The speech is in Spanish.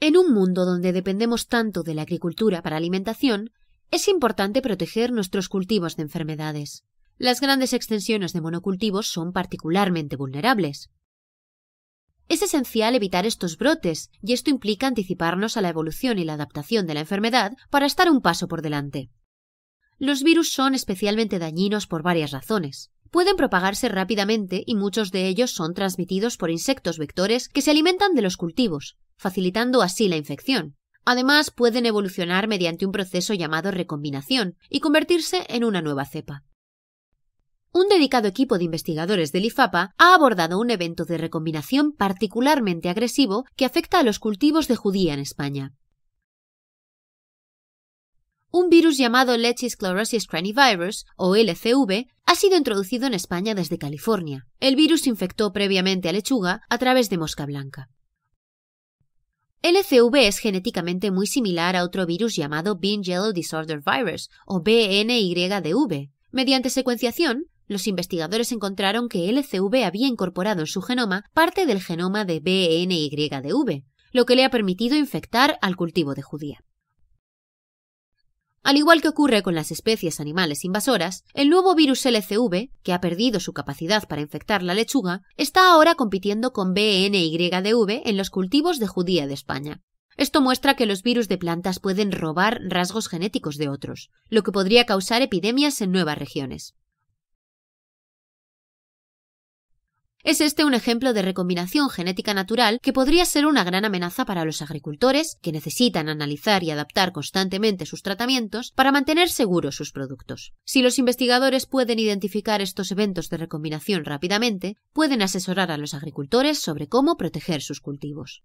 En un mundo donde dependemos tanto de la agricultura para alimentación, es importante proteger nuestros cultivos de enfermedades. Las grandes extensiones de monocultivos son particularmente vulnerables. Es esencial evitar estos brotes, y esto implica anticiparnos a la evolución y la adaptación de la enfermedad para estar un paso por delante. Los virus son especialmente dañinos por varias razones. Pueden propagarse rápidamente y muchos de ellos son transmitidos por insectos vectores que se alimentan de los cultivos, facilitando así la infección. Además, pueden evolucionar mediante un proceso llamado recombinación y convertirse en una nueva cepa. Un dedicado equipo de investigadores del IFAPA ha abordado un evento de recombinación particularmente agresivo que afecta a los cultivos de judía en España. Un virus llamado Lechis chlorosis cranivirus, o LCV, ha sido introducido en España desde California. El virus infectó previamente a lechuga a través de mosca blanca. LCV es genéticamente muy similar a otro virus llamado Bean Yellow Disorder Virus, o BNYDV. Mediante secuenciación, los investigadores encontraron que LCV había incorporado en su genoma parte del genoma de BNYDV, lo que le ha permitido infectar al cultivo de judía. Al igual que ocurre con las especies animales invasoras, el nuevo virus LCV, que ha perdido su capacidad para infectar la lechuga, está ahora compitiendo con BNYDV en los cultivos de judía de España. Esto muestra que los virus de plantas pueden robar rasgos genéticos de otros, lo que podría causar epidemias en nuevas regiones. Es este un ejemplo de recombinación genética natural que podría ser una gran amenaza para los agricultores, que necesitan analizar y adaptar constantemente sus tratamientos para mantener seguros sus productos. Si los investigadores pueden identificar estos eventos de recombinación rápidamente, pueden asesorar a los agricultores sobre cómo proteger sus cultivos.